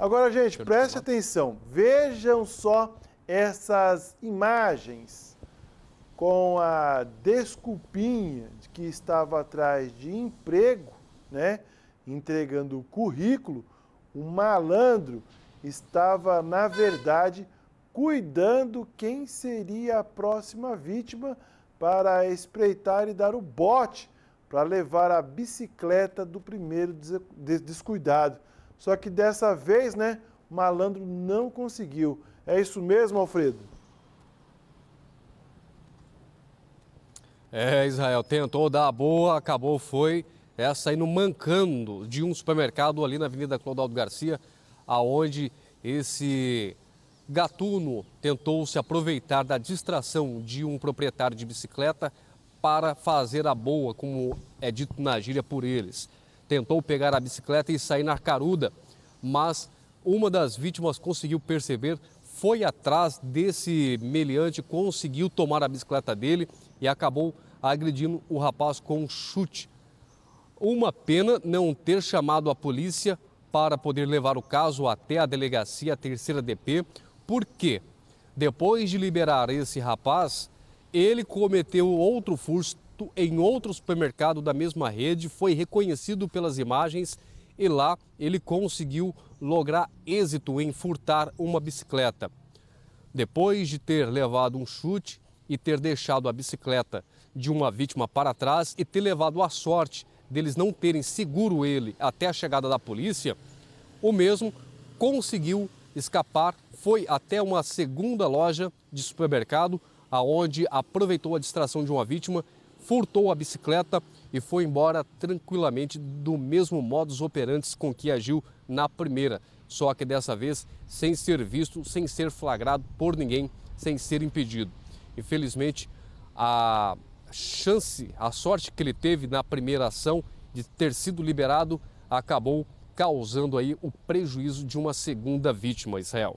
Agora, gente, preste atenção. Vejam só essas imagens com a desculpinha de que estava atrás de emprego, né? Entregando o currículo, o malandro estava, na verdade, cuidando quem seria a próxima vítima para espreitar e dar o bote para levar a bicicleta do primeiro descuidado. Só que dessa vez, né, malandro não conseguiu. É isso mesmo, Alfredo? É, Israel tentou dar a boa, acabou, foi essa saindo mancando de um supermercado ali na Avenida Clodaldo Garcia, aonde esse gatuno tentou se aproveitar da distração de um proprietário de bicicleta para fazer a boa, como é dito na gíria por eles tentou pegar a bicicleta e sair na caruda, mas uma das vítimas conseguiu perceber, foi atrás desse meliante, conseguiu tomar a bicicleta dele e acabou agredindo o rapaz com um chute. Uma pena não ter chamado a polícia para poder levar o caso até a delegacia, a terceira DP, porque depois de liberar esse rapaz, ele cometeu outro furto, em outro supermercado da mesma rede, foi reconhecido pelas imagens e lá ele conseguiu lograr êxito em furtar uma bicicleta. Depois de ter levado um chute e ter deixado a bicicleta de uma vítima para trás e ter levado a sorte deles não terem seguro ele até a chegada da polícia, o mesmo conseguiu escapar, foi até uma segunda loja de supermercado, aonde aproveitou a distração de uma vítima furtou a bicicleta e foi embora tranquilamente do mesmo modus operandi com que agiu na primeira, só que dessa vez sem ser visto, sem ser flagrado por ninguém, sem ser impedido. Infelizmente, a chance, a sorte que ele teve na primeira ação de ter sido liberado acabou causando aí o prejuízo de uma segunda vítima, Israel.